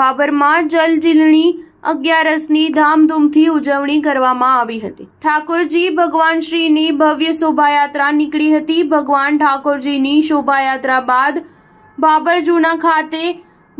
ભાભરમાં જલજીલણી અગિયારસની ધામધૂમથી ઉજવણી કરવામાં આવી હતી ઠાકોરજી ભગવાન શ્રીની ભવ્ય શોભાયાત્રા નીકળી હતી ભગવાન ઠાકોરજીની શોભાયાત્રા બાદ બાબરજુના ખાતે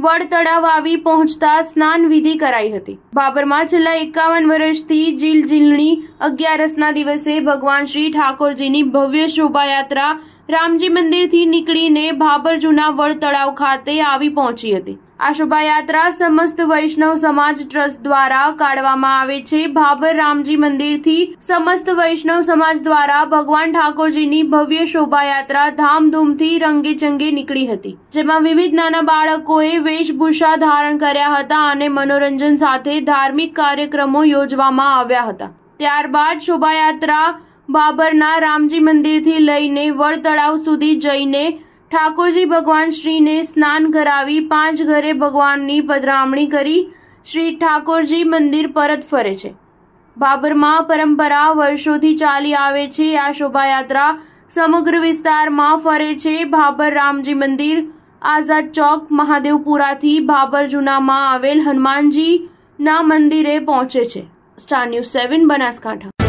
વડતળાવ આવી પહોંચતા સ્નાન વિધિ કરાઈ હતી બાબરમાં છેલ્લા એકાવન વર્ષથી જીલ જીલણી અગિયારસના દિવસે ભગવાન શ્રી ઠાકોરજીની ભવ્ય શોભાયાત્રા રામજી મંદિરથી નીકળીને ભાબર જૂના વડ તળાવ ખાતે આવી પહોંચી હતી આ શોભાયાત્રા સમસ્ત વૈષ્ણવ સમાજ ટ્રસ્ટ દ્વારા કાઢવામાં આવે છે ભાબર રામજી મંદિરથી સમસ્ત વૈષ્ણવ સમાજ દ્વારા ભગવાન ઠાકોરજીની ભવ્ય શોભાયાત્રા ધામધૂમથી રંગે ચંગે નીકળી હતી જેમાં વિવિધ નાના બાળકોએ વેશભૂષા ધારણ કર્યા હતા અને મનોરંજન સાથે ખાતે ધાર્મિક કાર્યક્રમો યોજવામાં આવ્યા હતા ત્યારબાદ શોભાયાત્રા બાબરના રામજી મંદિરથી લઈને વડતળાવ સુધી જઈને ઠાકોરજી ભગવાન શ્રીને સ્નાન કરાવી પાંચ ઘરે ભગવાનની પધરામણી કરી શ્રી ઠાકોરજી મંદિર પરત ફરે છે બાબરમાં પરંપરા વર્ષોથી ચાલી આવે છે આ શોભાયાત્રા સમગ્ર વિસ્તારમાં ફરે છે ભાબર રામજી મંદિર આઝાદ ચોક મહાદેવપુરાથી ભાબર જૂનામાં આવેલ હનુમાનજી ના મંદિરે પહોંચે છે સ્ટાર ન્યૂઝ સેવન બનાસકાંઠા